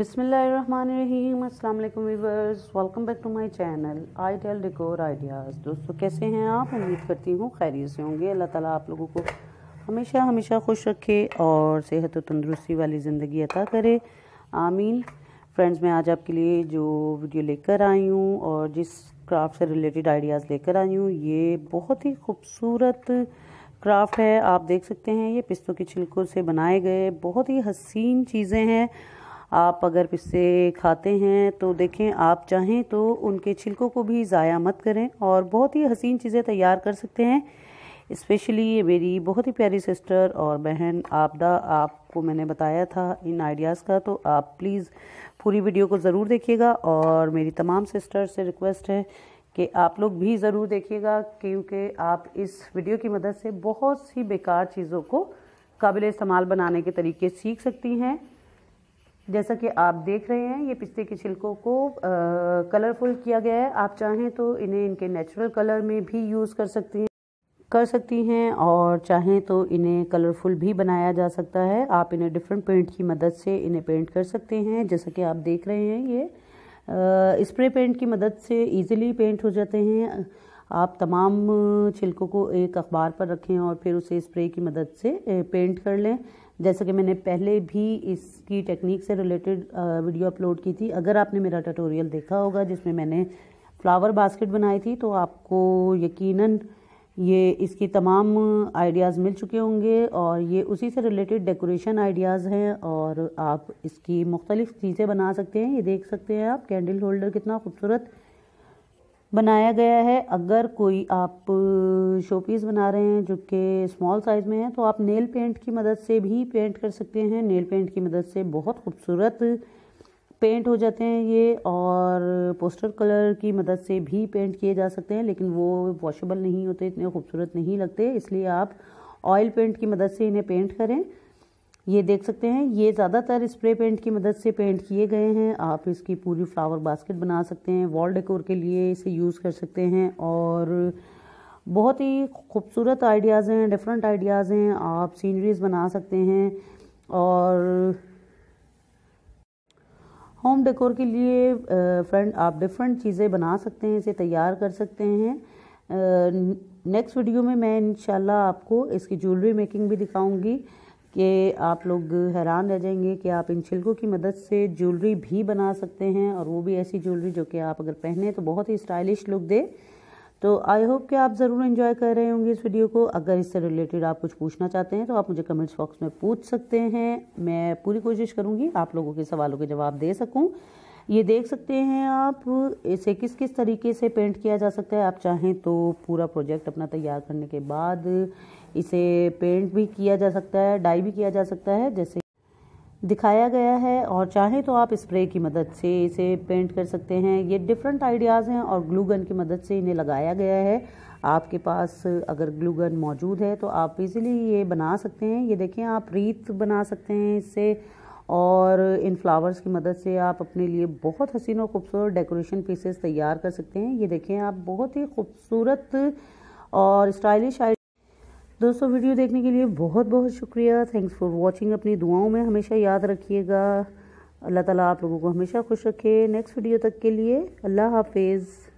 बिसमीम अस्सलाम viewers welcome back to my channel I decor ideas दोस्तों कैसे हैं आप उम्मीद करती हूँ खैरियत से होंगे अल्लाह ताला आप लोगों को हमेशा हमेशा खुश रखे और सेहत और तंदरुस्ती वाली ज़िंदगी अता करे आमीन फ्रेंड्स मैं आज आपके लिए जो वीडियो लेकर आई हूँ और जिस क्राफ्ट से रिलेटेड आइडियाज़ लेकर आई हूँ ये बहुत ही खूबसूरत क्राफ्ट है आप देख सकते हैं ये पिस्तों के छिलकों से बनाए गए बहुत ही हसीन चीज़ें हैं आप अगर इससे खाते हैं तो देखें आप चाहें तो उनके छिलकों को भी ज़ाया मत करें और बहुत ही हसीन चीज़ें तैयार कर सकते हैं इस्पेशली ये मेरी बहुत ही प्यारी सिस्टर और बहन आपदा आपको मैंने बताया था इन आइडियाज़ का तो आप प्लीज़ पूरी वीडियो को ज़रूर देखिएगा और मेरी तमाम सिस्टर से रिक्वेस्ट है कि आप लोग भी ज़रूर देखिएगा क्योंकि आप इस वीडियो की मदद से बहुत सी बेकार चीज़ों को काबिल इस्तेमाल बनाने के तरीके सीख सकती हैं जैसा कि आप देख रहे हैं ये पिस्ते के छिलकों को कलरफुल किया गया है आप चाहें तो इन्हें इनके नेचुरल कलर में भी यूज़ कर सकती हैं कर सकती हैं और चाहें तो इन्हें कलरफुल भी बनाया जा सकता है आप इन्हें डिफरेंट पेंट की मदद से इन्हें पेंट कर सकते हैं जैसा कि आप देख रहे हैं ये स्प्रे पेंट की मदद से ईजिली पेंट हो जाते हैं आप तमाम छिलकों को एक अखबार पर रखें और फिर उसे स्प्रे की मदद से पेंट कर लें जैसा कि मैंने पहले भी इसकी टेक्निक से रिलेटेड वीडियो अपलोड की थी अगर आपने मेरा ट्यूटोरियल देखा होगा जिसमें मैंने फ्लावर बास्केट बनाई थी तो आपको यकीनन ये इसकी तमाम आइडियाज़ मिल चुके होंगे और ये उसी से रिलेटेड डेकोरेशन आइडियाज़ हैं और आप इसकी मुख्तलिफ़ चीज़ें बना सकते हैं ये देख सकते हैं आप कैंडल होल्डर कितना खूबसूरत बनाया गया है अगर कोई आप शोपीस बना रहे हैं जो कि स्मॉल साइज़ में है तो आप नेल पेंट की मदद से भी पेंट कर सकते हैं नेल पेंट की मदद से बहुत खूबसूरत पेंट हो जाते हैं ये और पोस्टर कलर की मदद से भी पेंट किए जा सकते हैं लेकिन वो वॉशेबल नहीं होते इतने खूबसूरत नहीं लगते इसलिए आप ऑयल पेंट की मदद से इन्हें पेंट करें ये देख सकते हैं ये ज़्यादातर स्प्रे पेंट की मदद से पेंट किए गए हैं आप इसकी पूरी फ्लावर बास्केट बना सकते हैं वॉल डेकोर के लिए इसे यूज़ कर सकते हैं और बहुत ही खूबसूरत आइडियाज़ हैं डिफरेंट आइडियाज़ हैं आप सीनरीज बना सकते हैं और होम डेकोर के लिए फ्रेंड आप डिफरेंट चीज़ें बना सकते हैं इसे तैयार कर सकते हैं नेक्स्ट वीडियो में मैं इन आपको इसकी ज्वेलरी मेकिंग भी दिखाऊंगी कि आप लोग हैरान रह जाएंगे कि आप इन छिलकों की मदद से ज्वेलरी भी बना सकते हैं और वो भी ऐसी ज्वेलरी जो कि आप अगर पहने तो बहुत ही स्टाइलिश लुक दे तो आई होप कि आप ज़रूर इन्जॉय कर रहे होंगे इस वीडियो को अगर इससे रिलेटेड आप कुछ पूछना चाहते हैं तो आप मुझे कमेंट्स बॉक्स में पूछ सकते हैं मैं पूरी कोशिश करूँगी आप लोगों के सवालों के जवाब दे सकूँ ये देख सकते हैं आप इसे किस किस तरीके से पेंट किया जा सकता है आप चाहें तो पूरा प्रोजेक्ट अपना तैयार करने के बाद इसे पेंट भी किया जा सकता है डाई भी किया जा सकता है जैसे दिखाया गया है और चाहें तो आप स्प्रे की मदद से इसे पेंट कर सकते हैं ये डिफरेंट आइडियाज़ हैं और ग्लू गन की मदद से इन्हें लगाया गया है आपके पास अगर ग्लू गन मौजूद है तो आप इजीली ये बना सकते हैं ये देखें आप रीत बना सकते हैं इससे और इन फ्लावर्स की मदद से आप अपने लिए बहुत हसीन और ख़ूबसूरत डेकोरेशन पीसेस तैयार कर सकते हैं ये देखें आप बहुत ही खूबसूरत और स्टाइलिश आई दोस्तों वीडियो देखने के लिए बहुत बहुत शुक्रिया थैंक्स फॉर वॉचिंग अपनी दुआओं में हमेशा याद रखिएगा अल्लाह ताला आप लोगों को हमेशा खुश रखे नेक्स्ट वीडियो तक के लिए अल्लाह हाफिज़